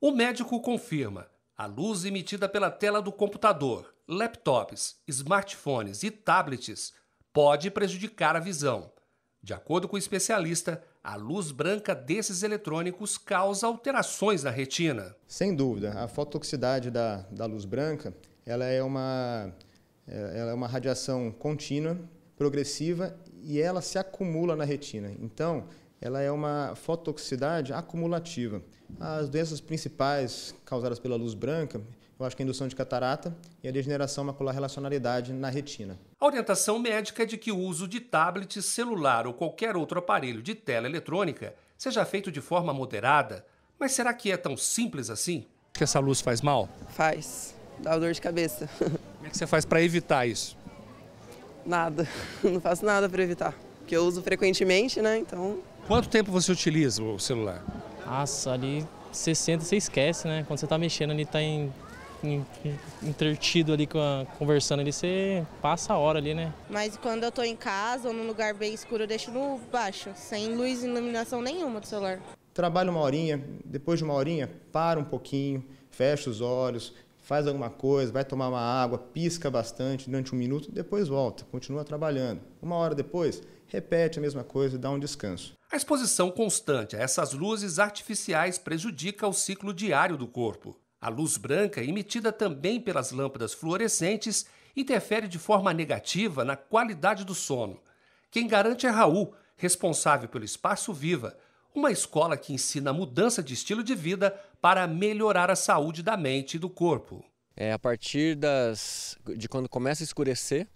O médico confirma: a luz emitida pela tela do computador, laptops, smartphones e tablets pode prejudicar a visão. De acordo com o especialista, a luz branca desses eletrônicos causa alterações na retina. Sem dúvida, a fototoxicidade da, da luz branca ela é, uma, é, ela é uma radiação contínua, progressiva e ela se acumula na retina. Então, ela é uma fototoxicidade acumulativa. As doenças principais causadas pela luz branca, eu acho que é a indução de catarata e a degeneração macular relacionalidade na retina. A orientação médica é de que o uso de tablet, celular ou qualquer outro aparelho de tela eletrônica seja feito de forma moderada. Mas será que é tão simples assim? Que essa luz faz mal? Faz. Dá dor de cabeça. Como é que você faz para evitar isso? Nada. Não faço nada para evitar. Porque eu uso frequentemente, né? Então Quanto tempo você utiliza o celular? Nossa, ali 60 você esquece, né? Quando você está mexendo ali, está em, em, entretido ali a, conversando ali, você passa a hora ali, né? Mas quando eu estou em casa ou num lugar bem escuro, eu deixo no baixo, sem luz e iluminação nenhuma do celular. Trabalho uma horinha, depois de uma horinha, para um pouquinho, fecho os olhos, faz alguma coisa, vai tomar uma água, pisca bastante durante um minuto, depois volta, continua trabalhando. Uma hora depois, repete a mesma coisa e dá um descanso. A exposição constante a essas luzes artificiais prejudica o ciclo diário do corpo. A luz branca, emitida também pelas lâmpadas fluorescentes, interfere de forma negativa na qualidade do sono. Quem garante é Raul, responsável pelo Espaço Viva, uma escola que ensina mudança de estilo de vida para melhorar a saúde da mente e do corpo. É a partir das, de quando começa a escurecer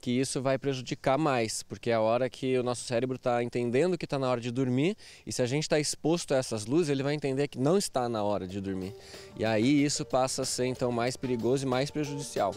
que isso vai prejudicar mais, porque é a hora que o nosso cérebro está entendendo que está na hora de dormir e se a gente está exposto a essas luzes, ele vai entender que não está na hora de dormir. E aí isso passa a ser então mais perigoso e mais prejudicial.